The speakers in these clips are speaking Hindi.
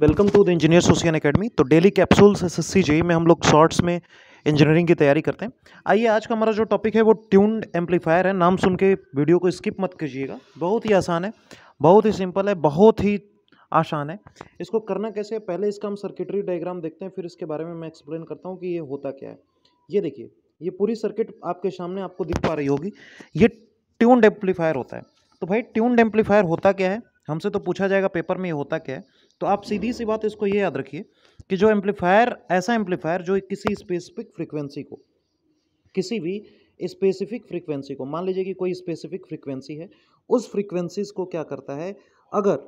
वेलकम टू द इंजीनियर सोसियन अकेडमी तो डेली कैप्सूल्स एस एस में हम लोग शॉर्ट्स में इंजीनियरिंग की तैयारी करते हैं आइए आज का हमारा जो टॉपिक है वो ट्यून्ड एम्पलीफायर है नाम सुन के वीडियो को स्किप मत कीजिएगा बहुत ही आसान है बहुत ही सिंपल है बहुत ही आसान है इसको करना कैसे है पहले इसका हम सर्किटरी डायग्राम देखते हैं फिर इसके बारे में मैं एक्सप्लेन करता हूँ कि ये होता क्या है ये देखिए ये पूरी सर्किट आपके सामने आपको दिख पा रही होगी ये ट्यून्ड एम्पलीफायर होता है तो भाई ट्यून्ड एम्पलीफायर होता क्या है हमसे तो पूछा जाएगा पेपर में ये होता क्या है तो आप सीधी सी बात इसको ये याद रखिए कि जो एम्पलीफायर ऐसा एम्पलीफायर जो किसी स्पेसिफिक फ्रिक्वेंसी को किसी भी स्पेसिफिक फ्रिक्वेंसी को मान लीजिए कि कोई स्पेसिफिक फ्रिक्वेंसी है उस फ्रिक्वेंसीज को क्या करता है अगर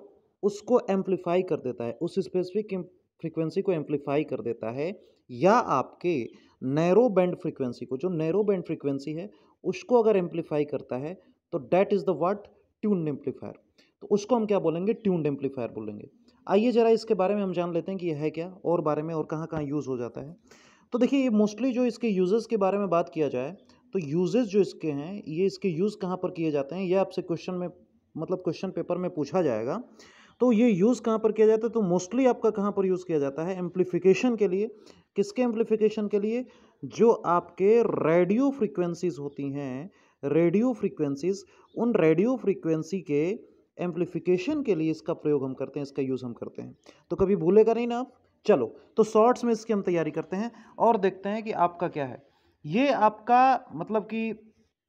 उसको एम्पलीफाई कर देता है उस स्पेसिफिक फ्रिक्वेंसी को एम्पलीफाई कर देता है या आपके नैरो बैंड फ्रिक्वेंसी को जो नैरो बैंड फ्रिक्वेंसी है उसको अगर एम्पलीफाई करता है तो that is the word tune amplifier तो उसको हम क्या बोलेंगे ट्यून्ड एम्पलीफायर बोलेंगे आइए ज़रा इसके बारे में हम जान लेते हैं कि यह है क्या और बारे में और कहाँ कहाँ यूज़ हो जाता है तो देखिए ये मोस्टली जो इसके यूजेस के बारे में बात किया जाए तो यूजेस जो इसके हैं ये इसके यूज़ कहाँ पर किए जाते हैं ये आपसे क्वेश्चन में मतलब क्वेश्चन पेपर में पूछा जाएगा तो ये यूज़ कहाँ पर किया जाता है तो मोस्टली आपका कहाँ पर यूज़ किया जाता है एम्पलीफिकेशन के लिए किसके एम्प्लीफिकेशन के लिए जो आपके रेडियो फ्रिक्वेंसीज होती हैं रेडियो फ्रिक्वेंसीज उन रेडियो फ्रिक्वेंसी के एम्पलीफिकेशन के लिए इसका प्रयोग हम करते हैं इसका यूज़ हम करते हैं तो कभी भूलेगा नहीं ना आप चलो तो शॉर्ट्स में इसकी हम तैयारी करते हैं और देखते हैं कि आपका क्या है ये आपका मतलब कि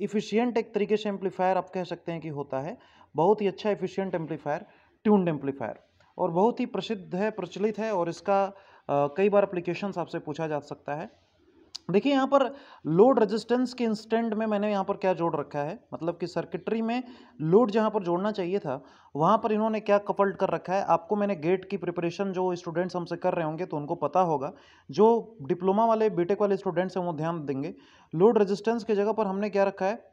इफ़िशियंट एक तरीके से एम्पलीफायर आप कह सकते हैं कि होता है बहुत ही अच्छा इफ़िशियंट एम्पलीफायर ट्यून्ड एम्पलीफायर और बहुत ही प्रसिद्ध है प्रचलित है और इसका आ, कई बार अप्लीकेशन आपसे पूछा जा सकता है देखिए यहाँ पर लोड रेजिस्टेंस के इंस्टेंट में मैंने यहाँ पर क्या जोड़ रखा है मतलब कि सर्किटरी में लोड जहाँ पर जोड़ना चाहिए था वहाँ पर इन्होंने क्या कपल्ड कर रखा है आपको मैंने गेट की प्रिपरेशन जो स्टूडेंट्स हमसे कर रहे होंगे तो उनको पता होगा जो डिप्लोमा वाले बीटेक वाले स्टूडेंट्स हैं वो ध्यान देंगे लोड रजिस्टेंस की जगह पर हमने क्या रखा है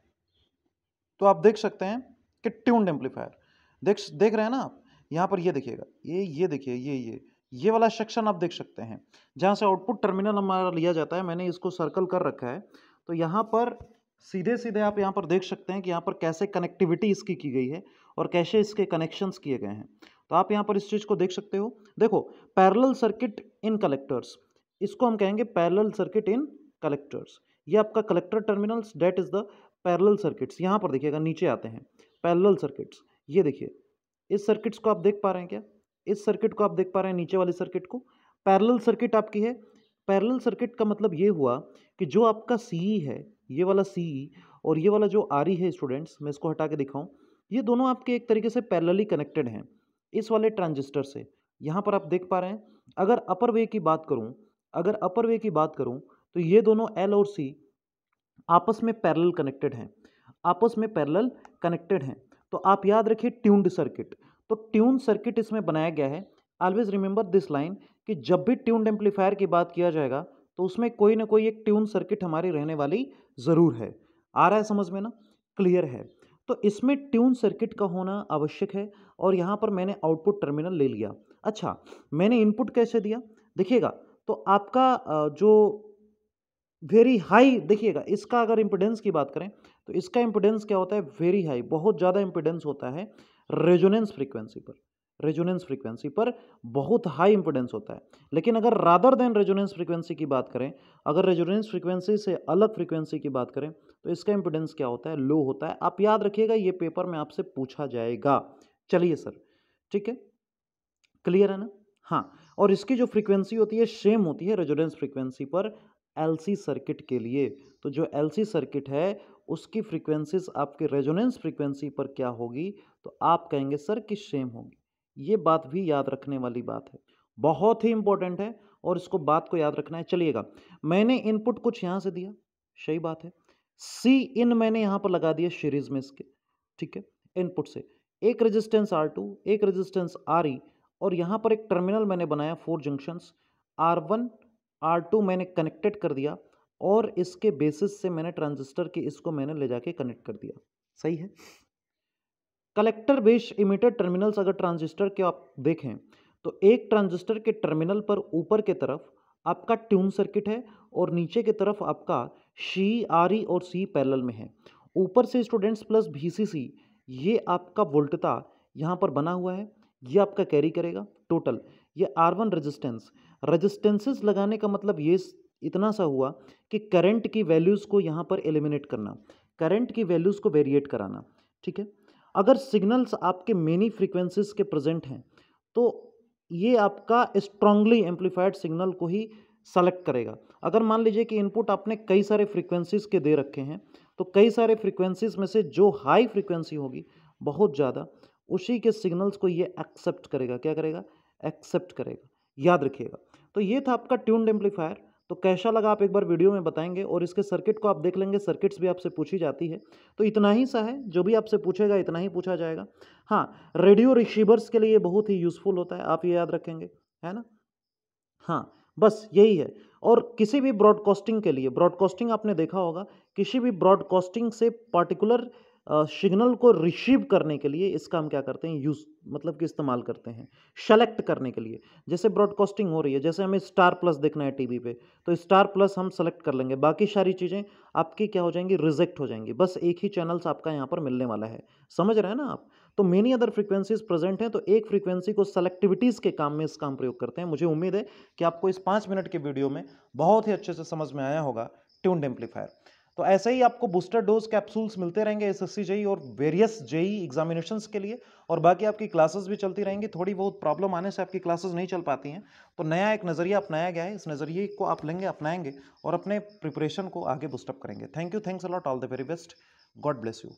तो आप देख सकते हैं कि ट्यून्ड एम्पलीफायर देख देख रहे हैं ना आप यहाँ पर ये देखिएगा ये ये देखिए ये ये ये वाला सेक्शन आप देख सकते हैं जहाँ से आउटपुट टर्मिनल हमारा लिया जाता है मैंने इसको सर्कल कर रखा है तो यहाँ पर सीधे सीधे आप यहाँ पर देख सकते हैं कि यहाँ पर कैसे कनेक्टिविटी इसकी की गई है और कैसे इसके कनेक्शंस किए गए हैं तो आप यहाँ पर इस चीज़ को देख सकते हो देखो पैरल सर्किट इन कलेक्टर्स इसको हम कहेंगे पैरल सर्किट इन कलेक्टर्स ये आपका collector terminals that is the parallel circuits यहाँ पर देखिएगा नीचे आते हैं पैरल सर्किट्स ये देखिए इस सर्किट्स को आप देख पा रहे हैं क्या इस सर्किट को आप देख पा रहे हैं नीचे वाले सर्किट को पैरेलल सर्किट आपकी है पैरेलल सर्किट का मतलब ये हुआ कि जो आपका सी है ये वाला सी और ये वाला जो आर है स्टूडेंट्स मैं इसको हटा के दिखाऊँ ये दोनों आपके एक तरीके से पैरेलली कनेक्टेड हैं इस वाले ट्रांजिस्टर से यहाँ पर आप देख पा रहे हैं अगर अपर वे की बात करूँ अगर अपर वे की बात करूँ तो ये दोनों एल और सी आपस में पैरेलल कनेक्टेड हैं आपस में पैरेलल कनेक्टेड हैं तो आप याद रखिए ट्यून्ड सर्किट तो ट्यून सर्किट इसमें बनाया गया है ऑलवेज रिमेंबर दिस लाइन कि जब भी ट्यून एम्पलीफायर की बात किया जाएगा तो उसमें कोई ना कोई एक ट्यून सर्किट हमारी रहने वाली ज़रूर है आ रहा है समझ में ना क्लियर है तो इसमें ट्यून सर्किट का होना आवश्यक है और यहाँ पर मैंने आउटपुट टर्मिनल ले लिया अच्छा मैंने इनपुट कैसे दिया देखिएगा तो आपका जो वेरी हाई देखिएगा इसका अगर इम्पिडेंस की बात करें तो इसका इम्पिडेंस क्या होता है वेरी हाई बहुत ज़्यादा इम्पिडेंस होता है रेजोनेंस फ्रीक्वेंसी पर रेजोनेंस फ्रीक्वेंसी पर बहुत हाई इंपोर्टेंस होता है लेकिन अगर रादर देन रेजोनेंस फ्रीक्वेंसी की बात करें अगर रेजोनेंस फ्रीक्वेंसी से अलग फ्रीक्वेंसी की बात करें तो इसका इंपोर्टेंस क्या होता है लो होता है आप याद रखिएगा ये पेपर में आपसे पूछा जाएगा चलिए सर ठीक है क्लियर है ना हाँ और इसकी जो फ्रीक्वेंसी होती है सेम होती है रेजोनेंस फ्रीक्वेंसी पर एलसी सर्किट के लिए तो जो एलसी सर्किट है उसकी फ्रीक्वेंसीज आपके रेजोनेंस फ्रीक्वेंसी पर क्या होगी तो आप कहेंगे सर कि सेम होगी ये बात भी याद रखने वाली बात है बहुत ही इंपॉर्टेंट है और इसको बात को याद रखना है चलिएगा मैंने इनपुट कुछ यहाँ से दिया सही बात है सी इन मैंने यहाँ पर लगा दिया सीरीज में इसके ठीक है इनपुट से एक रेजिस्टेंस आर टू एक रेजिस्टेंस आर ई और यहाँ पर एक टर्मिनल मैंने बनाया four junctions R one R two मैंने कनेक्टेड कर दिया और इसके बेसिस से मैंने ट्रांजिस्टर के इसको मैंने ले जाके कनेक्ट कर दिया सही है कलेक्टर बेस इमिटर टर्मिनल्स अगर ट्रांजिस्टर के आप देखें तो एक ट्रांजिस्टर के टर्मिनल पर ऊपर के तरफ आपका ट्यून सर्किट है और नीचे की तरफ आपका शी आर ई और सी पैरेलल में है ऊपर से स्टूडेंट्स प्लस भी सी सी ये आपका वोल्टता यहाँ पर बना हुआ है ये आपका कैरी करेगा टोटल ये आर वन रजिस्टेंस रजिस्टेंसेज लगाने का मतलब ये इतना सा हुआ कि करंट की वैल्यूज़ को यहाँ पर एलिमिनेट करना करंट की वैल्यूज़ को वेरिएट कराना ठीक है अगर सिग्नल्स आपके मेनी फ्रिक्वेंसीज़ के प्रेजेंट हैं तो ये आपका स्ट्रांगली एम्पलीफाइड सिग्नल को ही सेलेक्ट करेगा अगर मान लीजिए कि इनपुट आपने कई सारे फ्रिक्वेंसीज़ के दे रखे हैं तो कई सारे फ्रिक्वेंसीज़ में से जो हाई फ्रिक्वेंसी होगी बहुत ज़्यादा उसी के सिग्नल्स को ये एक्सेप्ट करेगा क्या करेगा एक्सेप्ट करेगा याद रखिएगा तो ये था आपका ट्यून्ड एम्पलीफायर तो कैसा लगा आप एक बार वीडियो में बताएंगे और इसके सर्किट को आप देख लेंगे सर्किट्स भी आपसे पूछी जाती है तो इतना ही सा है जो भी आपसे पूछेगा इतना ही पूछा जाएगा हाँ रेडियो रिसीवर्स के लिए बहुत ही यूज़फुल होता है आप ये याद रखेंगे है ना हाँ बस यही है और किसी भी ब्रॉडकास्टिंग के लिए ब्रॉडकास्टिंग आपने देखा होगा किसी भी ब्रॉडकास्टिंग से पर्टिकुलर सिग्नल को रिसीव करने के लिए इसका हम क्या करते हैं यूज़ मतलब कि इस्तेमाल करते हैं सेलेक्ट करने के लिए जैसे ब्रॉडकास्टिंग हो रही है जैसे हमें स्टार प्लस देखना है टीवी पे तो स्टार प्लस हम सेलेक्ट कर लेंगे बाकी सारी चीज़ें आपकी क्या हो जाएंगी रिजेक्ट हो जाएंगी बस एक ही चैनल्स आपका यहाँ पर मिलने वाला है समझ रहे हैं ना आप तो मेनी अदर फ्रीक्वेंसीज प्रेजेंट हैं तो एक फ्रीक्वेंसी को सेलेक्टिविटीज़ के काम में इसका हम प्रयोग करते हैं मुझे उम्मीद है कि आपको इस पाँच मिनट के वीडियो में बहुत ही अच्छे से समझ में आया होगा ट्यून्ड एम्पलीफायर तो ऐसे ही आपको बूस्टर डोज कैप्सूल्स मिलते रहेंगे एस एस और वेरियस जेई एग्जामिनेशन के लिए और बाकी आपकी क्लासेस भी चलती रहेंगी थोड़ी बहुत प्रॉब्लम आने से आपकी क्लासेस नहीं चल पाती हैं तो नया एक नज़रिया अपनाया गया है इस नज़रिए को आप लेंगे अपनाएंगे और अपने प्रिपरेशन को आगे बुस्टअप करेंगे thank you thanks a lot all the very best God bless you